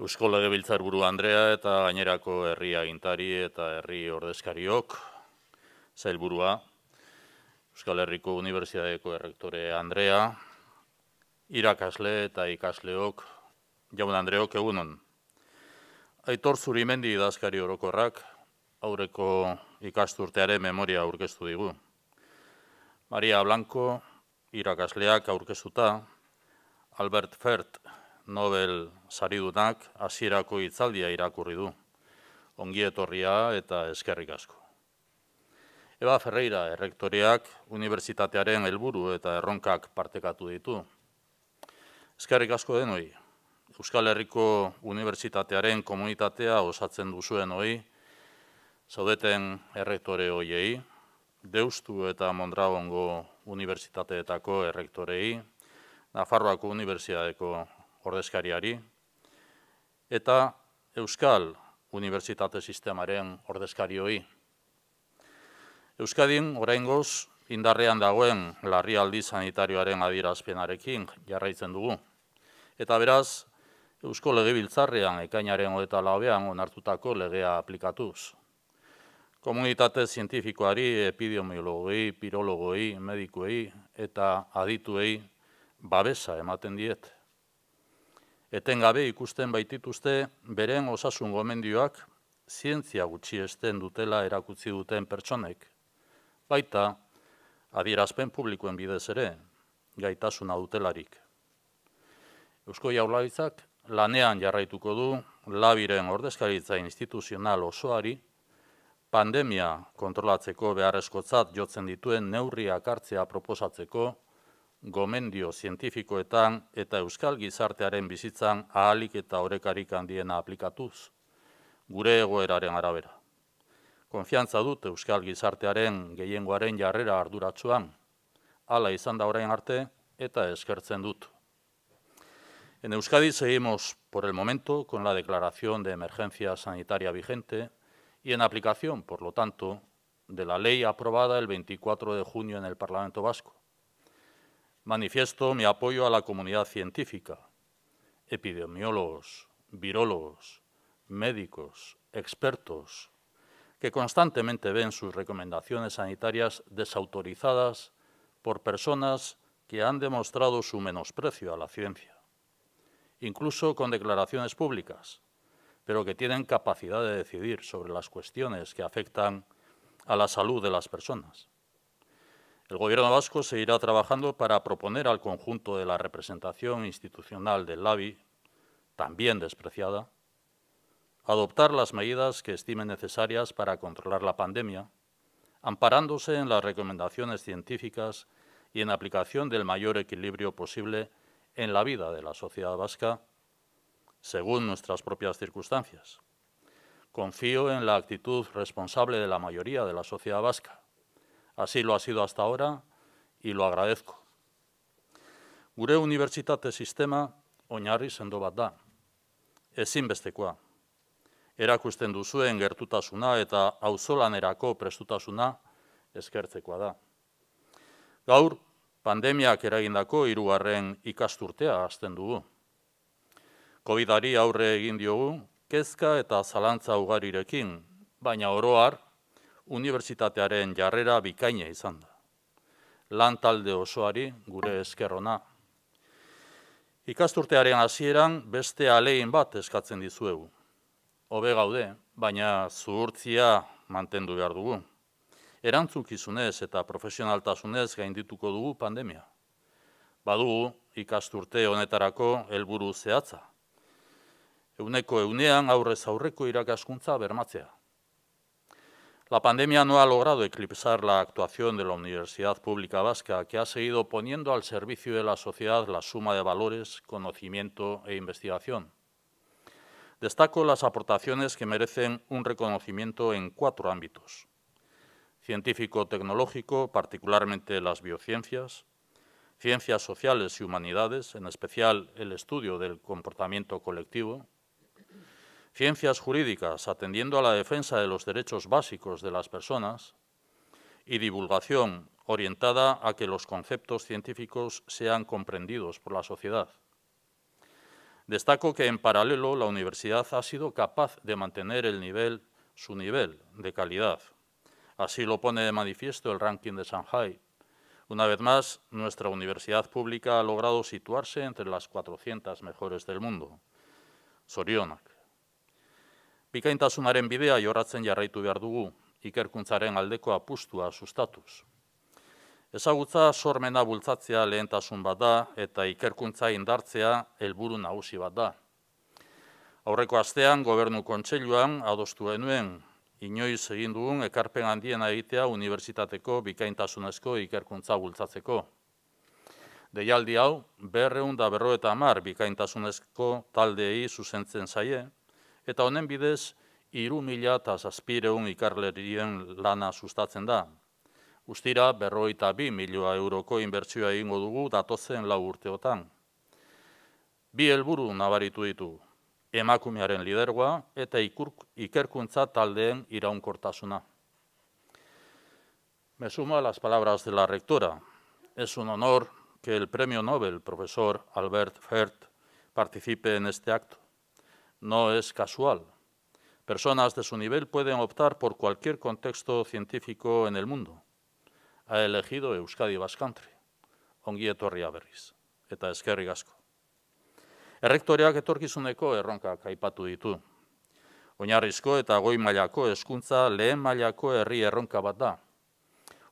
Eusko Legebiltzar Buru Andrea eta gainerako herri agintari eta herri ordezkariok, zail Euskal Herriko Unibertsitateko Errektore Andrea, irakasle eta ikasleok, jaun Andreok egunon. Aitor zuri mendi idazkari orokorrak, aurreko ikasturtearen memoria aurkeztu digu. Maria Blanco, irakasleak aurkezuta, Albert Fert, Nobel saridunak hasierako hitzaldia irakurri du. Ongi etorria eta eskerrik asko. Eba Ferreira errektoreak unibertsitatearen helburu eta erronkak partekatu ditu. Eskerrik asko denoi. Euskal Herriko unibertsitatearen komunitatea osatzen duzuen hoi zaudeten errektore hoiei, Deustu eta Mondragongo unibertsitateetako errektorei, Nafarroako unibertsitateko ordezkariari, eta Euskal Unibertsitate Sistemaren ordezkarioi. Euskadin, oraingoz, indarrean dagoen larri aldi sanitarioaren adirazpenarekin jarraitzen dugu. Eta beraz, Eusko Legebiltzarrean ekainaren hogeta labean onartutako legea aplikatuz. Komunitate zientifikoari, epidemiologoi, pirologoi, medikoei eta adituei babesa ematen diet gabe ikusten baitituzte beren osasun gomendioak zientzia gutxi esten dutela erakutsi duten pertsonek. Baita, adierazpen publikoen bidez ere, gaitasuna dutelarik. Eusko jaularitzak lanean jarraituko du labiren ordezkaritza instituzional osoari pandemia kontrolatzeko beharrezkotzat jotzen dituen neurriak hartzea proposatzeko gomendio zientifikoetan eta euskal gizartearen bizitzan ahalik eta orekarik handiena aplikatuz, gure egoeraren arabera. Konfiantza dut euskal gizartearen gehiengoaren jarrera arduratsuan, hala izan da orain arte eta eskertzen dut. En Euskadi seguimos por el momento con la declaración de emergencia sanitaria vigente y en aplicación, por lo tanto, de la ley aprobada el 24 de junio en el Parlamento Vasco. manifiesto mi apoyo a la comunidad científica, epidemiólogos, virólogos, médicos, expertos, que constantemente ven sus recomendaciones sanitarias desautorizadas por personas que han demostrado su menosprecio a la ciencia, incluso con declaraciones públicas, pero que tienen capacidad de decidir sobre las cuestiones que afectan a la salud de las personas. El Gobierno vasco seguirá trabajando para proponer al conjunto de la representación institucional del LABI, también despreciada, adoptar las medidas que estimen necesarias para controlar la pandemia, amparándose en las recomendaciones científicas y en aplicación del mayor equilibrio posible en la vida de la sociedad vasca, según nuestras propias circunstancias. Confío en la actitud responsable de la mayoría de la sociedad vasca Así lo ha sido hasta ahora y lo agradezco. Gure unibertsitate sistema oinarri sendo bat da. Ezinbestekoa. Erakusten duzuen gertutasuna eta auzolanerako prestutasuna eskertzekoa da. Gaur, pandemiak eragindako hirugarren ikasturtea hasten dugu. Covidari aurre egin diogu, kezka eta zalantza ugarirekin, baina oroar, har unibertsitatearen jarrera bikaina izan da. Lan talde osoari gure eskerrona. Ikasturtearen hasieran beste alein bat eskatzen dizuegu. Hobe gaude, baina zuhurtzia mantendu behar dugu. Erantzukizunez eta profesionaltasunez gaindituko dugu pandemia. Badu ikasturte honetarako helburu zehatza. Euneko eunean aurrez aurreko irakaskuntza bermatzea. La pandemia no ha logrado eclipsar la actuación de la Universidad Pública Vasca, que ha seguido poniendo al servicio de la sociedad la suma de valores, conocimiento e investigación. Destaco las aportaciones que merecen un reconocimiento en cuatro ámbitos. Científico-tecnológico, particularmente las biociencias, ciencias sociales y humanidades, en especial el estudio del comportamiento colectivo, ciencias jurídicas atendiendo a la defensa de los derechos básicos de las personas y divulgación orientada a que los conceptos científicos sean comprendidos por la sociedad. Destaco que en paralelo la universidad ha sido capaz de mantener su nivel de calidad. Así lo pone de manifiesto el ranking de Shanghai. Una vez más, nuestra universidad pública ha logrado situarse entre las 400 mejores del mundo. Sorionak. Bikaintasunaren bidea jorratzen jarraitu behar dugu, ikerkuntzaren aldeko apustua sustatuz. Ezagutza sormena bultzatzea lehentasun bat da eta ikerkuntza indartzea helburu nagusi bat da. Aurreko astean gobernu kontseiluan adostu genuen inoiz egin dugun ekarpen handiena egitea unibertsitateko bikaintasunezko ikerkuntza bultzatzeko. Deialdi hau berrehun da berro eta hamar bikaintasunezko taldeei zuzentzen zaie, eta honen bidez, iru mila eta ikarlerien lana sustatzen da. Uztira, berroita bi milioa euroko inbertsioa egingo dugu datozen lau urteotan. Bi helburu nabaritu ditu, emakumearen lidergoa eta ikerkuntza taldeen iraunkortasuna. Me sumo a las palabras de la rectora. Es un honor que el premio Nobel, profesor Albert Fert, participe en este acto. No es casual. Personas de su nivel pueden optar por cualquier contexto científico en el mundo. Ha elegido Euskadi Baskantri. Ongi etorria berriz eta eskerri gasko. Rektorioak etorkizuneko erronkaak aipatu ditu. Oinarrizko eta goi mailako ezkuntza lehen mailako herri erronka bat da.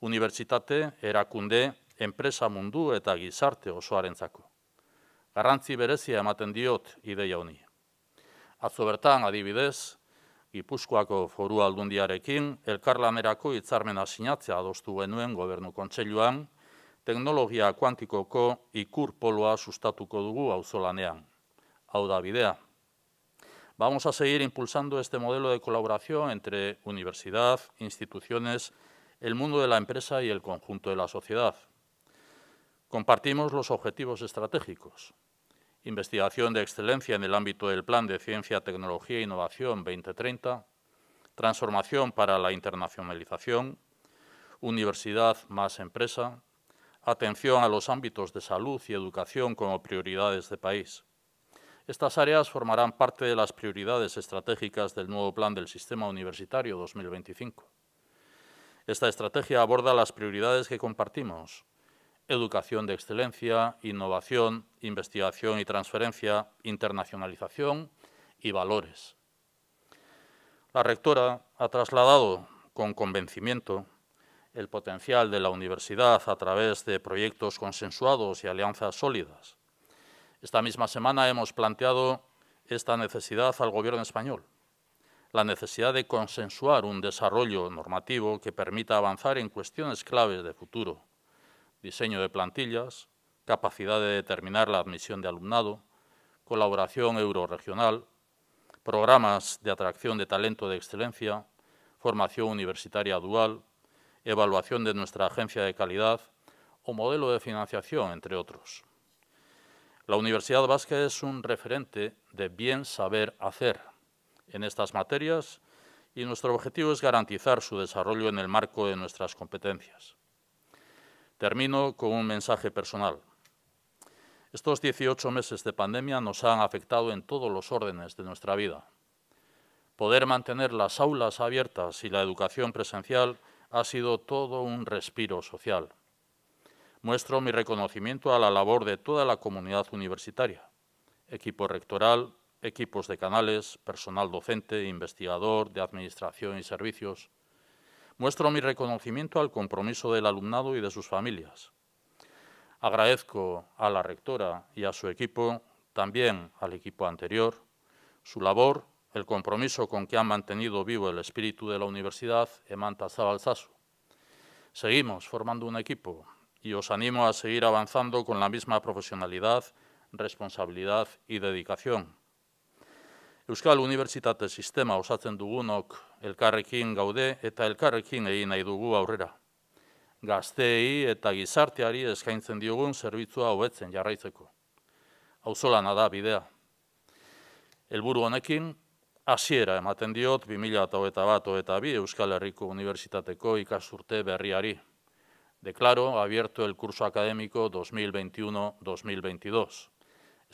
Unibertsitate, erakunde, enpresa mundu eta gizarte osoarentzako. Garrantzi berezia ematen diot ideia honek. Atzo bertan, adibidez, Gipuzkoako foru aldundiarekin, elkarlanerako hitzarmena sinatzea adostu genuen gobernu kontseiluan, teknologia kuantikoko ikur poloa sustatuko dugu auzolanean. Hau da bidea. Vamos a seguir impulsando este modelo de colaboración entre universidad, instituciones, el mundo de la empresa y el conjunto de la sociedad. Compartimos los objetivos estratégicos, investigación de excelencia en el ámbito del Plan de Ciencia, Tecnología e Innovación 2030, transformación para la internacionalización, universidad más empresa, atención a los ámbitos de salud y educación como prioridades de país. Estas áreas formarán parte de las prioridades estratégicas del nuevo Plan del Sistema Universitario 2025. Esta estrategia aborda las prioridades que compartimos, educación de excelencia, innovación, investigación y transferencia, internacionalización y valores. La rectora ha trasladado con convencimiento el potencial de la universidad a través de proyectos consensuados y alianzas sólidas. Esta misma semana hemos planteado esta necesidad al Gobierno español, la necesidad de consensuar un desarrollo normativo que permita avanzar en cuestiones claves de futuro, diseño de plantillas, capacidad de determinar la admisión de alumnado, colaboración euroregional, programas de atracción de talento de excelencia, formación universitaria dual, evaluación de nuestra agencia de calidad o modelo de financiación, entre otros. La Universidad Vasca es un referente de bien saber hacer en estas materias y nuestro objetivo es garantizar su desarrollo en el marco de nuestras competencias. Termino con un mensaje personal. Estos 18 meses de pandemia nos han afectado en todos los órdenes de nuestra vida. Poder mantener las aulas abiertas y la educación presencial ha sido todo un respiro social. Muestro mi reconocimiento a la labor de toda la comunidad universitaria, equipo rectoral, equipos de canales, personal docente, investigador, de administración y servicios, Muestro mi reconocimiento al compromiso del alumnado y de sus familias. Agradezco a la rectora y a su equipo, también al equipo anterior, su labor, el compromiso con que han mantenido vivo el espíritu de la universidad Emanta zabalzaso Seguimos formando un equipo y os animo a seguir avanzando con la misma profesionalidad, responsabilidad y dedicación. Euskal Unibertsitate Sistema osatzen dugunok elkarrekin gaude eta elkarrekin egin nahi dugu aurrera. Gazteei eta gizarteari eskaintzen diogun zerbitzua hobetzen jarraitzeko. Hauzola da bidea. Elburu honekin, hasiera ematen diot 2008 eta bi Euskal Herriko Unibertsitateko ikasurte berriari. Deklaro, abierto el curso akademiko 2021-2022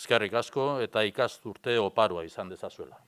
eskerrik asko eta ikasturte oparua izan dezazuela.